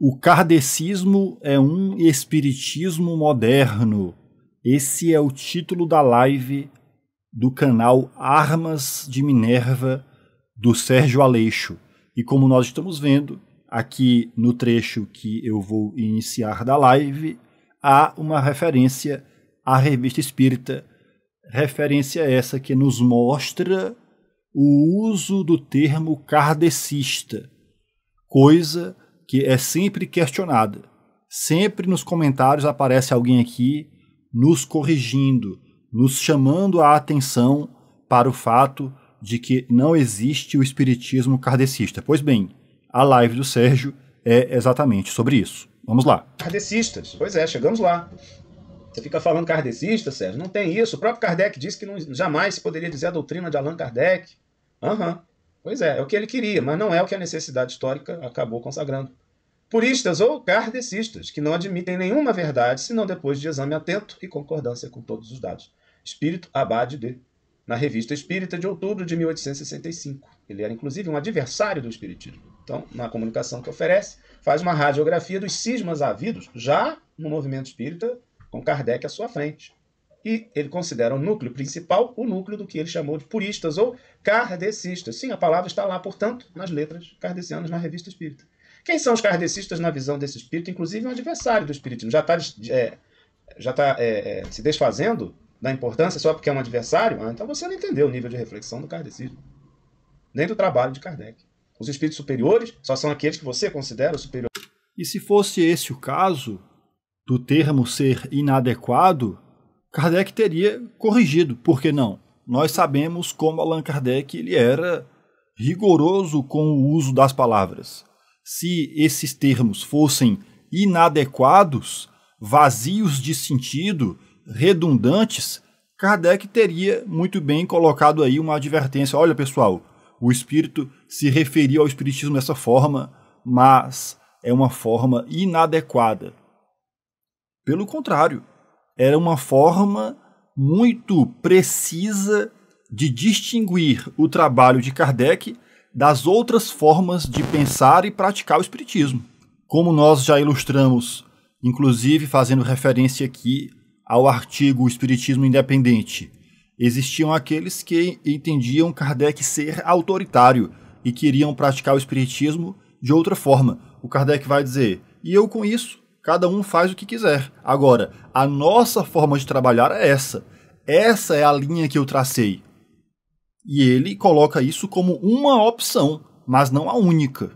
O kardecismo é um espiritismo moderno. Esse é o título da live do canal Armas de Minerva do Sérgio Aleixo. E como nós estamos vendo, aqui no trecho que eu vou iniciar da live, há uma referência à revista espírita, referência essa que nos mostra o uso do termo kardecista, coisa que é sempre questionada. Sempre nos comentários aparece alguém aqui nos corrigindo, nos chamando a atenção para o fato de que não existe o espiritismo kardecista. Pois bem, a live do Sérgio é exatamente sobre isso. Vamos lá. Kardecistas, pois é, chegamos lá. Você fica falando kardecista, Sérgio? Não tem isso. O próprio Kardec disse que não, jamais se poderia dizer a doutrina de Allan Kardec. Aham. Uhum. Pois é, é o que ele queria, mas não é o que a necessidade histórica acabou consagrando. Puristas ou kardecistas, que não admitem nenhuma verdade senão depois de exame atento e concordância com todos os dados. Espírito Abade de, na Revista Espírita de outubro de 1865. Ele era, inclusive, um adversário do Espiritismo. Então, na comunicação que oferece, faz uma radiografia dos cismas havidos já no movimento espírita, com Kardec à sua frente. E ele considera o núcleo principal o núcleo do que ele chamou de puristas ou kardecistas. Sim, a palavra está lá, portanto, nas letras kardecianas na Revista Espírita. Quem são os kardecistas na visão desse espírito? Inclusive um adversário do espiritismo. Já está é, tá, é, é, se desfazendo da importância só porque é um adversário? Ah, então você não entendeu o nível de reflexão do kardecismo. Nem do trabalho de Kardec. Os espíritos superiores só são aqueles que você considera superiores. E se fosse esse o caso, do termo ser inadequado, Kardec teria corrigido, por que não? Nós sabemos como Allan Kardec ele era rigoroso com o uso das palavras. Se esses termos fossem inadequados, vazios de sentido, redundantes, Kardec teria muito bem colocado aí uma advertência: olha pessoal, o espírito se referia ao espiritismo dessa forma, mas é uma forma inadequada. Pelo contrário, era uma forma muito precisa de distinguir o trabalho de Kardec das outras formas de pensar e praticar o Espiritismo. Como nós já ilustramos, inclusive fazendo referência aqui ao artigo Espiritismo Independente, existiam aqueles que entendiam Kardec ser autoritário e queriam praticar o Espiritismo de outra forma. O Kardec vai dizer: e eu com isso Cada um faz o que quiser. Agora, a nossa forma de trabalhar é essa. Essa é a linha que eu tracei. E ele coloca isso como uma opção, mas não a única.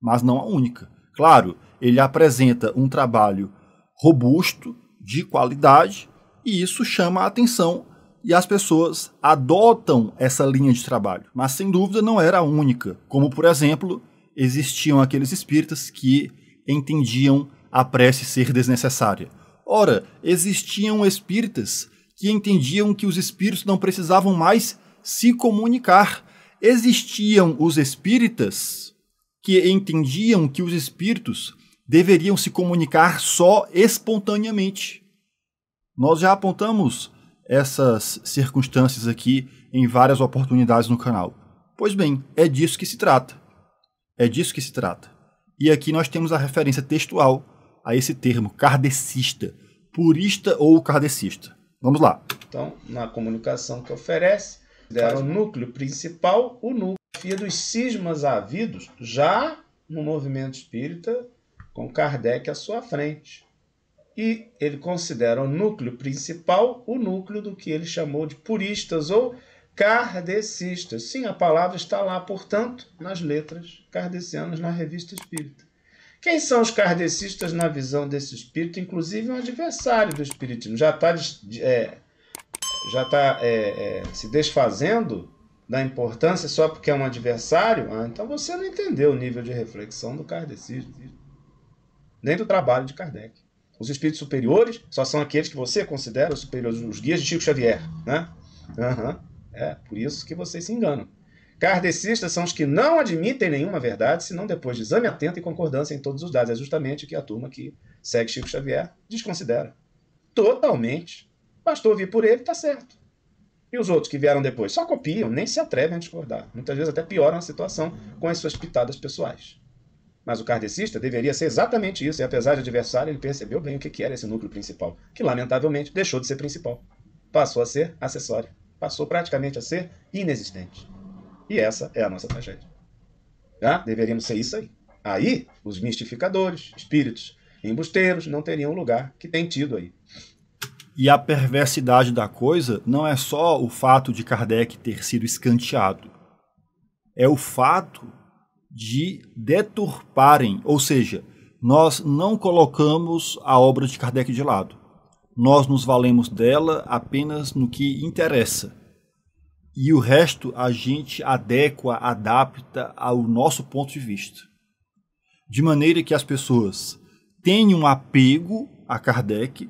Mas não a única. Claro, ele apresenta um trabalho robusto, de qualidade, e isso chama a atenção e as pessoas adotam essa linha de trabalho. Mas sem dúvida não era a única. Como, por exemplo, existiam aqueles espíritas que entendiam a prece ser desnecessária. Ora, existiam espíritas que entendiam que os espíritos não precisavam mais se comunicar. Existiam os espíritas que entendiam que os espíritos deveriam se comunicar só espontaneamente. Nós já apontamos essas circunstâncias aqui em várias oportunidades no canal. Pois bem, é disso que se trata. É disso que se trata. E aqui nós temos a referência textual a esse termo, kardecista, purista ou kardecista. Vamos lá. Então, na comunicação que oferece, deram o núcleo principal, o núcleo dos cismas havidos já no movimento espírita, com Kardec à sua frente. E ele considera o núcleo principal o núcleo do que ele chamou de puristas ou kardecistas. Sim, a palavra está lá, portanto, nas letras kardecianas na revista espírita. Quem são os kardecistas na visão desse espírito? Inclusive um adversário do espiritismo. Já está é, já tá, é, é, se desfazendo da importância só porque é um adversário? Ah, então você não entendeu o nível de reflexão do kardecismo. Nem do trabalho de Kardec. Os espíritos superiores só são aqueles que você considera os superiores, os guias de Chico Xavier. Né? Uhum. É por isso que vocês se enganam. Kardecistas são os que não admitem nenhuma verdade, senão depois de exame atento e concordância em todos os dados. É justamente o que a turma que segue Chico Xavier desconsidera. Totalmente. Bastou ouvir por ele, tá certo. E os outros que vieram depois só copiam, nem se atrevem a discordar. Muitas vezes até pioram a situação com as suas pitadas pessoais. Mas o kardecista deveria ser exatamente isso, e apesar de adversário, ele percebeu bem o que era esse núcleo principal, que lamentavelmente deixou de ser principal. Passou a ser acessório. Passou praticamente a ser inexistente. E essa é a nossa tragédia. já tá? Deveríamos ser isso aí. Aí, os mistificadores, espíritos, embusteiros não teriam o lugar que tem tido aí. E a perversidade da coisa não é só o fato de Kardec ter sido escanteado. É o fato de deturparem, ou seja, nós não colocamos a obra de Kardec de lado. Nós nos valemos dela apenas no que interessa e o resto a gente adequa, adapta ao nosso ponto de vista. De maneira que as pessoas têm um apego a Kardec,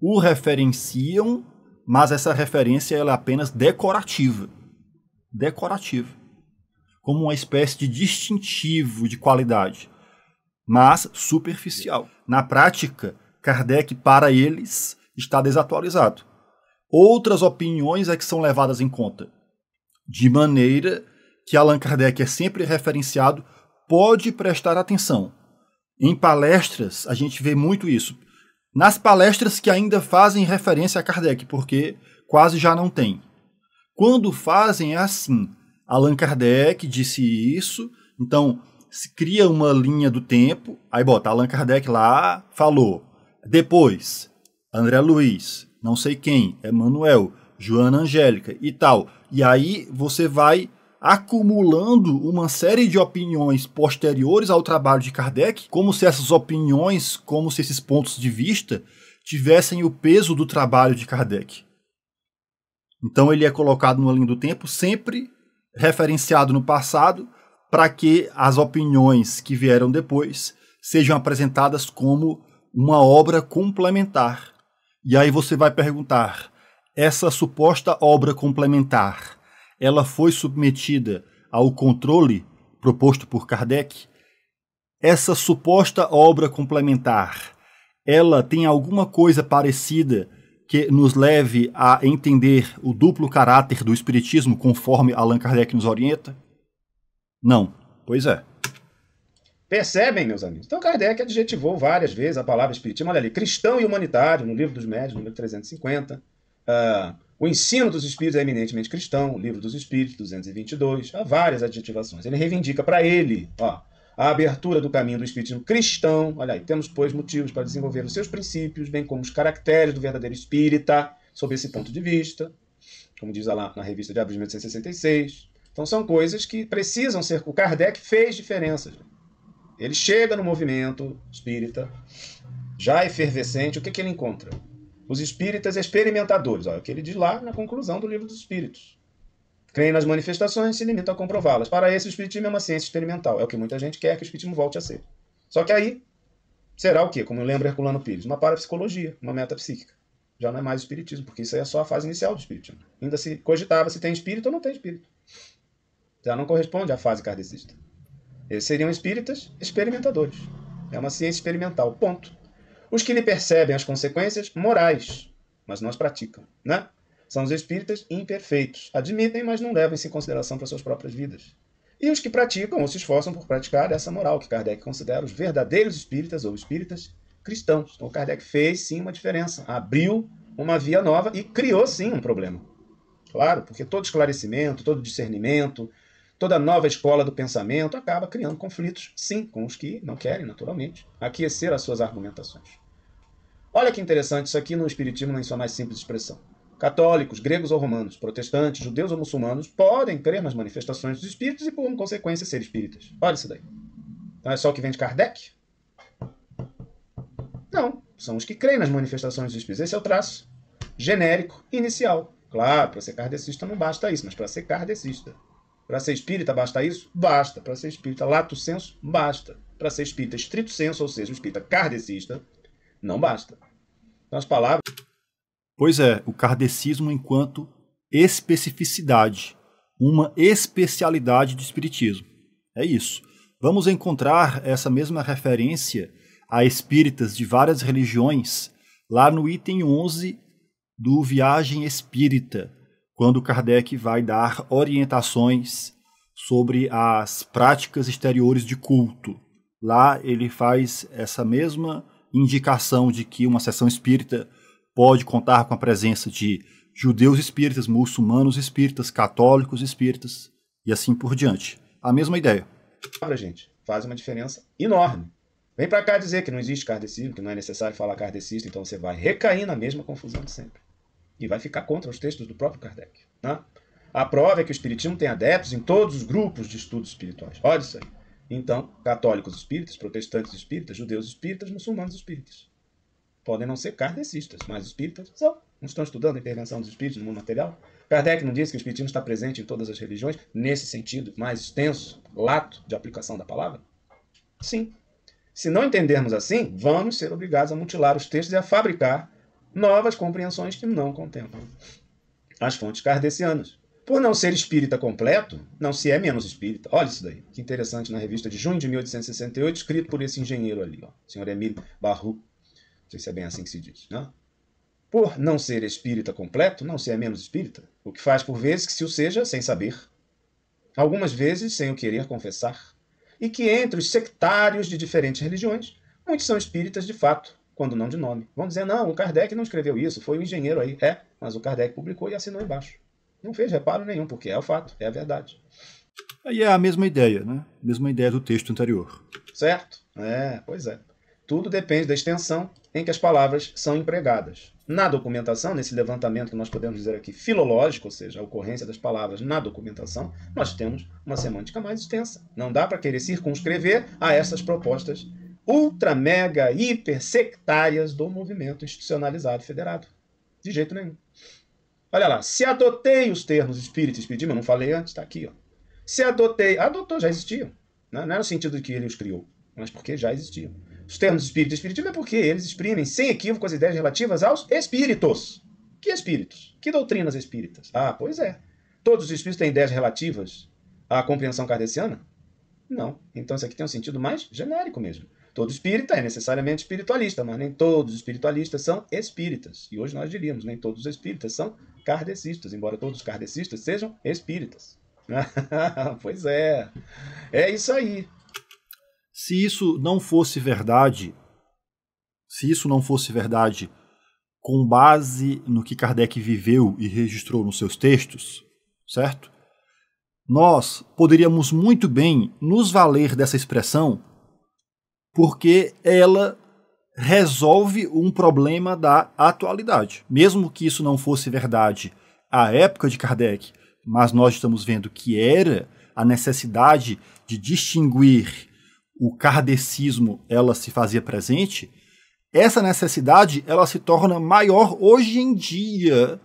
o referenciam, mas essa referência ela é apenas decorativa. Decorativa. Como uma espécie de distintivo de qualidade, mas superficial. Na prática, Kardec, para eles, está desatualizado outras opiniões é que são levadas em conta. De maneira que Allan Kardec é sempre referenciado, pode prestar atenção. Em palestras, a gente vê muito isso. Nas palestras que ainda fazem referência a Kardec, porque quase já não tem. Quando fazem, é assim. Allan Kardec disse isso, então se cria uma linha do tempo, aí bota Allan Kardec lá, falou. Depois, André Luiz, não sei quem, é Manuel, Joana Angélica e tal. E aí você vai acumulando uma série de opiniões posteriores ao trabalho de Kardec, como se essas opiniões, como se esses pontos de vista tivessem o peso do trabalho de Kardec. Então ele é colocado numa linha do tempo, sempre referenciado no passado, para que as opiniões que vieram depois sejam apresentadas como uma obra complementar e aí você vai perguntar: essa suposta obra complementar, ela foi submetida ao controle proposto por Kardec? Essa suposta obra complementar, ela tem alguma coisa parecida que nos leve a entender o duplo caráter do espiritismo conforme Allan Kardec nos orienta? Não. Pois é. Percebem, meus amigos? Então Kardec é adjetivou várias vezes a palavra espiritismo. Olha ali, cristão e humanitário, no Livro dos Médios, número 350. Uh, o ensino dos espíritos é eminentemente cristão, Livro dos Espíritos, 222. Há várias adjetivações. Ele reivindica para ele ó, a abertura do caminho do espiritismo cristão. Olha aí, temos, pois, motivos para desenvolver os seus princípios, bem como os caracteres do verdadeiro espírita, sob esse ponto de vista, como diz lá na revista de abril de 1866. Então são coisas que precisam ser. O Kardec fez diferenças. Né? Ele chega no movimento espírita, já efervescente, o que, que ele encontra? Os espíritas experimentadores, olha, é o que ele diz lá na conclusão do livro dos espíritos. Creem nas manifestações e se limitam a comprová-las. Para esse, o espiritismo é uma ciência experimental. É o que muita gente quer que o espiritismo volte a ser. Só que aí, será o quê? Como lembra Herculano Pires, uma parapsicologia, uma metapsíquica. Já não é mais espiritismo, porque isso aí é só a fase inicial do espiritismo. Ainda se cogitava se tem espírito ou não tem espírito. Já não corresponde à fase kardecista. Eles seriam espíritas experimentadores. É uma ciência experimental, ponto. Os que lhe percebem as consequências morais, mas não as praticam, né? São os espíritas imperfeitos. Admitem, mas não levam isso em consideração para suas próprias vidas. E os que praticam ou se esforçam por praticar essa moral que Kardec considera os verdadeiros espíritas ou espíritas cristãos. Então Kardec fez sim uma diferença, abriu uma via nova e criou sim um problema. Claro, porque todo esclarecimento, todo discernimento, Toda nova escola do pensamento acaba criando conflitos, sim, com os que não querem, naturalmente, aquecer as suas argumentações. Olha que interessante isso aqui no Espiritismo na é sua mais simples expressão. Católicos, gregos ou romanos, protestantes, judeus ou muçulmanos podem crer nas manifestações dos espíritos e, por consequência, ser espíritas. Olha isso daí. Então é só o que vem de Kardec? Não. São os que creem nas manifestações dos espíritos. Esse é o traço genérico, inicial. Claro, para ser kardecista não basta isso, mas para ser kardecista para ser espírita, basta isso? Basta. Para ser espírita, lato senso, basta. Para ser espírita, estrito senso, ou seja, espírita kardecista, não basta. Então, as palavras. Pois é, o kardecismo enquanto especificidade, uma especialidade do espiritismo. É isso. Vamos encontrar essa mesma referência a espíritas de várias religiões lá no item 11 do Viagem Espírita, quando Kardec vai dar orientações sobre as práticas exteriores de culto. Lá ele faz essa mesma indicação de que uma sessão espírita pode contar com a presença de judeus espíritas, muçulmanos espíritas, católicos espíritas e assim por diante. A mesma ideia. Para gente, faz uma diferença enorme. Vem para cá dizer que não existe kardecismo, que não é necessário falar kardecista, então você vai recair na mesma confusão de sempre e vai ficar contra os textos do próprio Kardec. Né? A prova é que o Espiritismo tem adeptos em todos os grupos de estudos espirituais. Olha isso Então, católicos espíritas, protestantes espíritas, judeus espíritas, muçulmanos espíritas. Podem não ser kardecistas, mas espíritas são. Não estão estudando a intervenção dos espíritos no mundo material? Kardec não diz que o espiritismo está presente em todas as religiões, nesse sentido mais extenso, lato de aplicação da palavra? Sim. Se não entendermos assim, vamos ser obrigados a mutilar os textos e a fabricar novas compreensões que não contemplam as fontes kardecianas. Por não ser espírita completo, não se é menos espírita. Olha isso daí, que interessante, na revista de junho de 1868, escrito por esse engenheiro ali, ó, senhor Emílio Barru. Não sei se é bem assim que se diz, né? Por não ser espírita completo, não se é menos espírita, o que faz por vezes que se o seja sem saber, algumas vezes sem o querer confessar, e que entre os sectários de diferentes religiões, muitos são espíritas de fato, quando não de nome. Vão dizer, não, o Kardec não escreveu isso, foi o engenheiro aí. É, mas o Kardec publicou e assinou embaixo. Não fez reparo nenhum, porque é o fato, é a verdade. Aí é a mesma ideia, né? Mesma ideia do texto anterior. Certo? É, pois é. Tudo depende da extensão em que as palavras são empregadas. Na documentação, nesse levantamento que nós podemos dizer aqui filológico, ou seja, a ocorrência das palavras na documentação, nós temos uma semântica mais extensa. Não dá para querer circunscrever a essas propostas ultra, mega, hiper sectárias do movimento institucionalizado federado. De jeito nenhum. Olha lá, se adotei os termos espírita e espiritismo, eu não falei antes, está aqui. Ó. Se adotei, adotou, já existiam. Né? Não é no sentido de que ele os criou, mas porque já existiam. Os termos espírita e espiritismo é porque eles exprimem sem equívoco as ideias relativas aos espíritos. Que espíritos? Que doutrinas espíritas? Ah, pois é. Todos os espíritos têm ideias relativas à compreensão cardeciana Não. Então isso aqui tem um sentido mais genérico mesmo. Todo espírita é necessariamente espiritualista, mas nem todos espiritualistas são espíritas. E hoje nós diríamos, nem todos os espíritas são kardecistas, embora todos os kardecistas sejam espíritas. pois é. É isso aí. Se isso não fosse verdade, se isso não fosse verdade, com base no que Kardec viveu e registrou nos seus textos, certo? Nós poderíamos muito bem nos valer dessa expressão porque ela resolve um problema da atualidade. Mesmo que isso não fosse verdade à época de Kardec, mas nós estamos vendo que era a necessidade de distinguir o kardecismo, ela se fazia presente, essa necessidade ela se torna maior hoje em dia,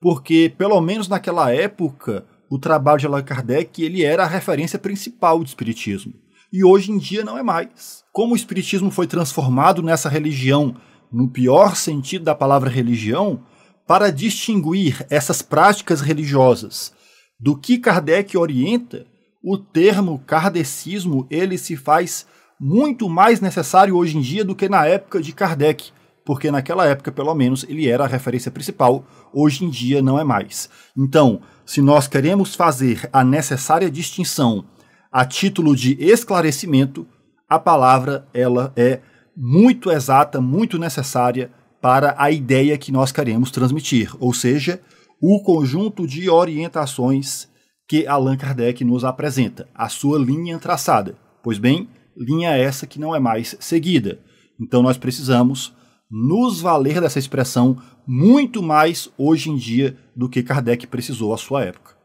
porque pelo menos naquela época o trabalho de Allan Kardec ele era a referência principal do espiritismo e hoje em dia não é mais. Como o Espiritismo foi transformado nessa religião, no pior sentido da palavra religião, para distinguir essas práticas religiosas do que Kardec orienta, o termo kardecismo ele se faz muito mais necessário hoje em dia do que na época de Kardec, porque naquela época, pelo menos, ele era a referência principal, hoje em dia não é mais. Então, se nós queremos fazer a necessária distinção a título de esclarecimento, a palavra ela é muito exata, muito necessária para a ideia que nós queremos transmitir, ou seja, o conjunto de orientações que Allan Kardec nos apresenta, a sua linha traçada. Pois bem, linha essa que não é mais seguida. Então nós precisamos nos valer dessa expressão muito mais hoje em dia do que Kardec precisou à sua época.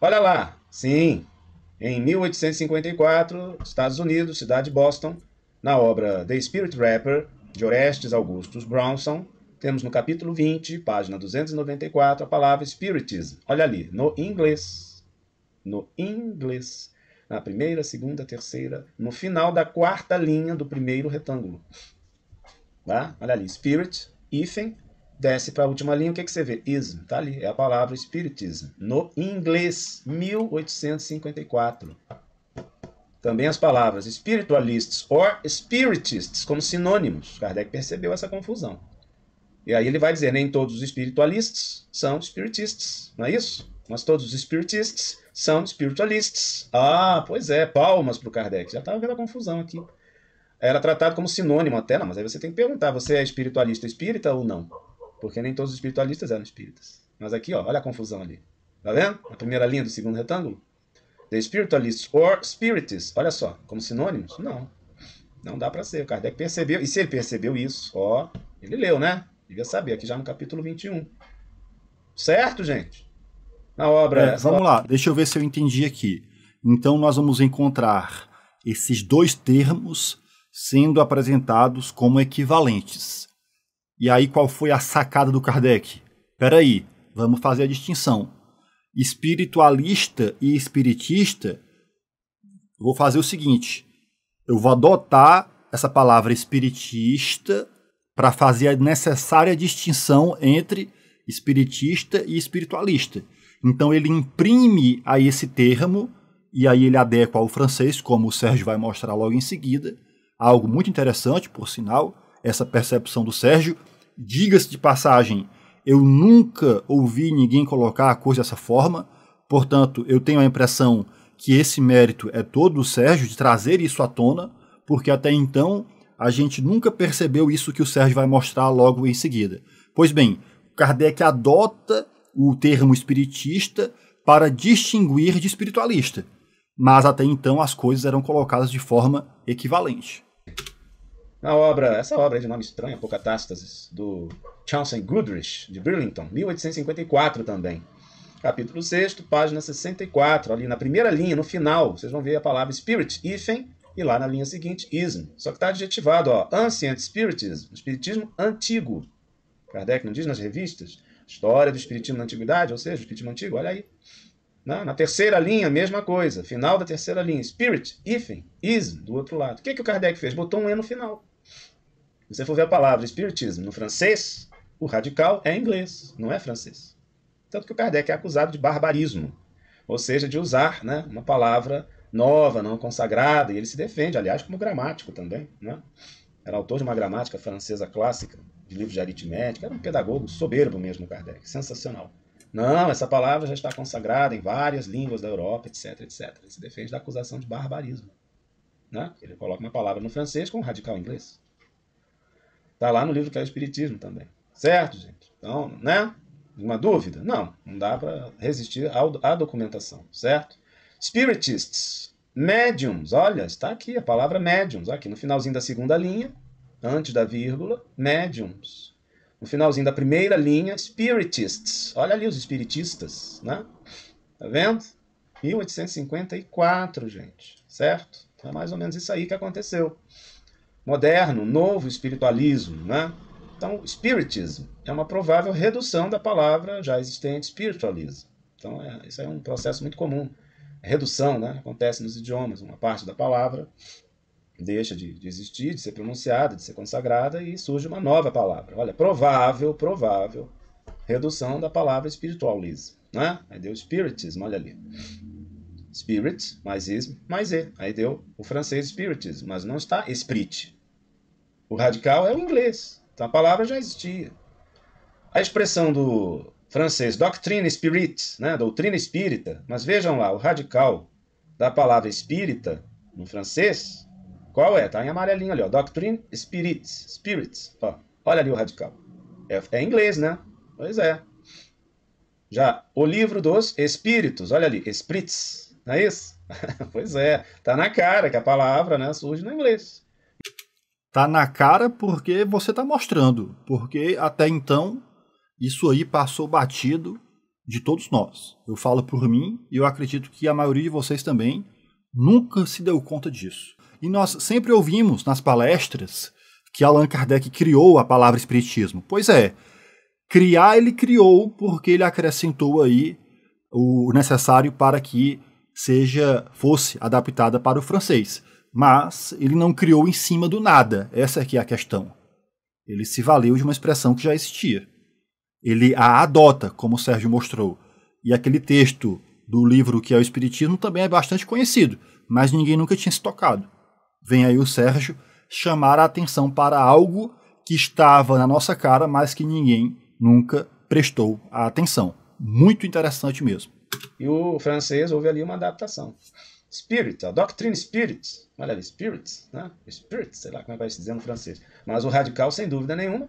Olha lá, sim, em 1854, Estados Unidos, cidade de Boston, na obra The Spirit Rapper, de Orestes Augustus Brownson, temos no capítulo 20, página 294, a palavra spiritism. Olha ali, no inglês. No inglês. Na primeira, segunda, terceira, no final da quarta linha do primeiro retângulo. Tá? Olha ali, spirit, hífen, Desce para a última linha, o que, que você vê? Ism, tá ali, é a palavra Espiritismo no inglês, 1854. Também as palavras spiritualists or spiritists, como sinônimos. Kardec percebeu essa confusão. E aí ele vai dizer, nem todos os espiritualistas são spiritists não é isso? Mas todos os spiritists são espiritualistas Ah, pois é, palmas para o Kardec. Já estava vendo a confusão aqui era tratado como sinônimo até, não, mas aí você tem que perguntar, você é espiritualista espírita ou não? Porque nem todos os espiritualistas eram espíritas. Mas aqui, ó, olha a confusão ali. Tá vendo? A primeira linha do segundo retângulo. The spiritualists or spirits. Olha só, como sinônimos? Não. Não dá para ser. O Kardec percebeu. E se ele percebeu isso, ó, ele leu, né? Devia saber, aqui já no capítulo 21. Certo, gente? Na obra. É, vamos lá, deixa eu ver se eu entendi aqui. Então, nós vamos encontrar esses dois termos sendo apresentados como equivalentes. E aí qual foi a sacada do Kardec? aí, vamos fazer a distinção. Espiritualista e espiritista, vou fazer o seguinte: eu vou adotar essa palavra espiritista para fazer a necessária distinção entre espiritista e espiritualista. Então ele imprime a esse termo e aí ele adequa ao francês, como o Sérgio vai mostrar logo em seguida, algo muito interessante, por sinal, essa percepção do Sérgio, diga-se de passagem, eu nunca ouvi ninguém colocar a coisa dessa forma, portanto, eu tenho a impressão que esse mérito é todo o Sérgio de trazer isso à tona, porque até então a gente nunca percebeu isso que o Sérgio vai mostrar logo em seguida. Pois bem, Kardec adota o termo espiritista para distinguir de espiritualista, mas até então as coisas eram colocadas de forma equivalente. Na obra, essa obra de nome estranho, Pocatástases, do Chauncey Goodrich, de Burlington, 1854 também. Capítulo 6, página 64, ali na primeira linha, no final, vocês vão ver a palavra Spirit, Ifen, e lá na linha seguinte, Ism. Só que está adjetivado, ó, Ancient Spiritism, Espiritismo Antigo. Kardec não diz nas revistas? História do Espiritismo na Antiguidade, ou seja, o Espiritismo Antigo, olha aí. Né? Na, terceira linha, mesma coisa. Final da terceira linha. Spirit, Ifen, Ism, do outro lado. O que, que o Kardec fez? Botou um E no final. Se você for ver a palavra espiritismo no francês, o radical é inglês, não é francês. Tanto que o Kardec é acusado de barbarismo, ou seja, de usar né, uma palavra nova, não consagrada, e ele se defende, aliás, como gramático também. Né? Era autor de uma gramática francesa clássica, de livros de aritmética, era um pedagogo soberbo mesmo, Kardec, sensacional. Não, essa palavra já está consagrada em várias línguas da Europa, etc, etc. Ele se defende da acusação de barbarismo. Né? Ele coloca uma palavra no francês com um radical inglês. Está lá no livro que é o Espiritismo também. Certo, gente? Então, né? Uma dúvida? Não, não dá para resistir à documentação, certo? Spiritists, médiums, olha, está aqui a palavra médiums, aqui no finalzinho da segunda linha, antes da vírgula, médiums. No finalzinho da primeira linha, spiritists. Olha ali os espiritistas, né? Tá vendo? 1854, gente, certo? Então, é mais ou menos isso aí que aconteceu moderno, novo espiritualismo, né? Então, spiritism é uma provável redução da palavra já existente spiritualism. Então, é, isso é um processo muito comum. Redução, né? Acontece nos idiomas. Uma parte da palavra deixa de, de existir, de ser pronunciada, de ser consagrada e surge uma nova palavra. Olha, provável, provável redução da palavra spiritualism, né? Aí deu spiritism, olha ali. Spirit, mais ism, mais e. Aí deu o francês spiritism, mas não está esprit, o radical é o inglês. Então a palavra já existia. A expressão do francês doctrine spirit, né? doutrina espírita. Mas vejam lá, o radical da palavra espírita no francês, qual é? Está em amarelinho ali, ó. Doctrine spirit. Spirit. Ó, olha ali o radical. É, é inglês, né? Pois é. Já o livro dos espíritos, olha ali, esprits, não é isso? pois é, tá na cara que a palavra né, surge no inglês. Tá na cara porque você tá mostrando, porque até então isso aí passou batido de todos nós. Eu falo por mim e eu acredito que a maioria de vocês também nunca se deu conta disso. E nós sempre ouvimos nas palestras que Allan Kardec criou a palavra espiritismo. Pois é, criar ele criou porque ele acrescentou aí o necessário para que seja fosse adaptada para o francês mas ele não criou em cima do nada. Essa é que é a questão. Ele se valeu de uma expressão que já existia. Ele a adota, como o Sérgio mostrou. E aquele texto do livro que é o Espiritismo também é bastante conhecido, mas ninguém nunca tinha se tocado. Vem aí o Sérgio chamar a atenção para algo que estava na nossa cara, mas que ninguém nunca prestou a atenção. Muito interessante mesmo. E o francês houve ali uma adaptação. Spirit, a Doctrine Spirit, olha ali, Spirit, né? Spirit, sei lá como é que vai se dizer no francês. Mas o radical, sem dúvida nenhuma,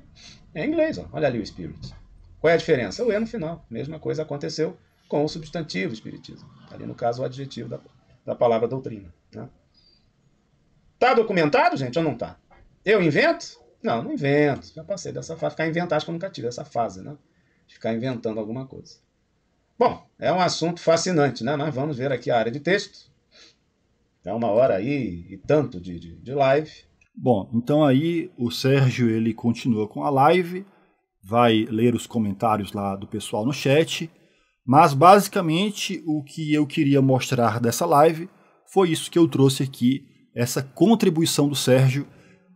é inglês, ó. olha ali o Spirit. Qual é a diferença? O E no final. Mesma coisa aconteceu com o substantivo espiritismo. Ali, no caso, o adjetivo da, da palavra doutrina. Né? Tá documentado, gente, ou não tá? Eu invento? Não, não invento. Já passei dessa fase. Ficar inventando, acho que eu nunca tive essa fase, né? ficar inventando alguma coisa. Bom, é um assunto fascinante, né? Mas vamos ver aqui a área de texto é uma hora aí e tanto de, de, de live. Bom, então aí o Sérgio ele continua com a live, vai ler os comentários lá do pessoal no chat, mas basicamente o que eu queria mostrar dessa live foi isso que eu trouxe aqui, essa contribuição do Sérgio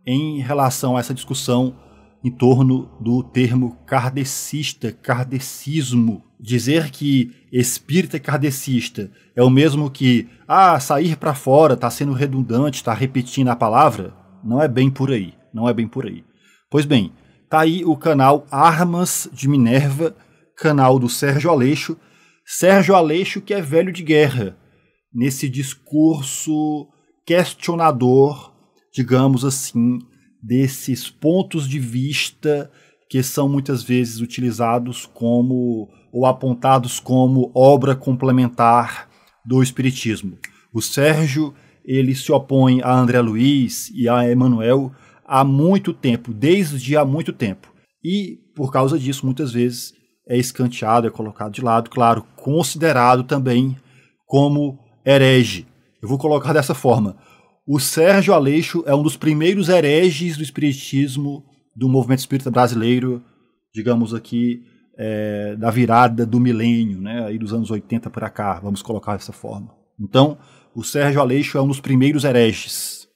em relação a essa discussão em torno do termo kardecista, kardecismo, dizer que espírita kardecista é o mesmo que ah, sair para fora está sendo redundante, está repetindo a palavra, não é bem por aí, não é bem por aí. Pois bem, tá aí o canal Armas de Minerva, canal do Sérgio Aleixo, Sérgio Aleixo que é velho de guerra, nesse discurso questionador, digamos assim, desses pontos de vista que são muitas vezes utilizados como ou apontados como obra complementar do espiritismo. O Sérgio, ele se opõe a André Luiz e a Emmanuel há muito tempo, desde há muito tempo. E por causa disso, muitas vezes é escanteado, é colocado de lado, claro, considerado também como herege. Eu vou colocar dessa forma. O Sérgio Aleixo é um dos primeiros hereges do espiritismo do movimento espírita brasileiro, digamos aqui, é, da virada do milênio, né, aí dos anos 80 para cá, vamos colocar dessa forma. Então, o Sérgio Aleixo é um dos primeiros hereges.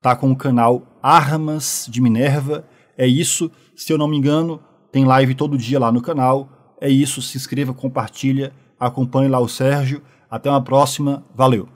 Tá com o canal Armas de Minerva. É isso, se eu não me engano, tem live todo dia lá no canal. É isso, se inscreva, compartilha, acompanhe lá o Sérgio. Até uma próxima, valeu!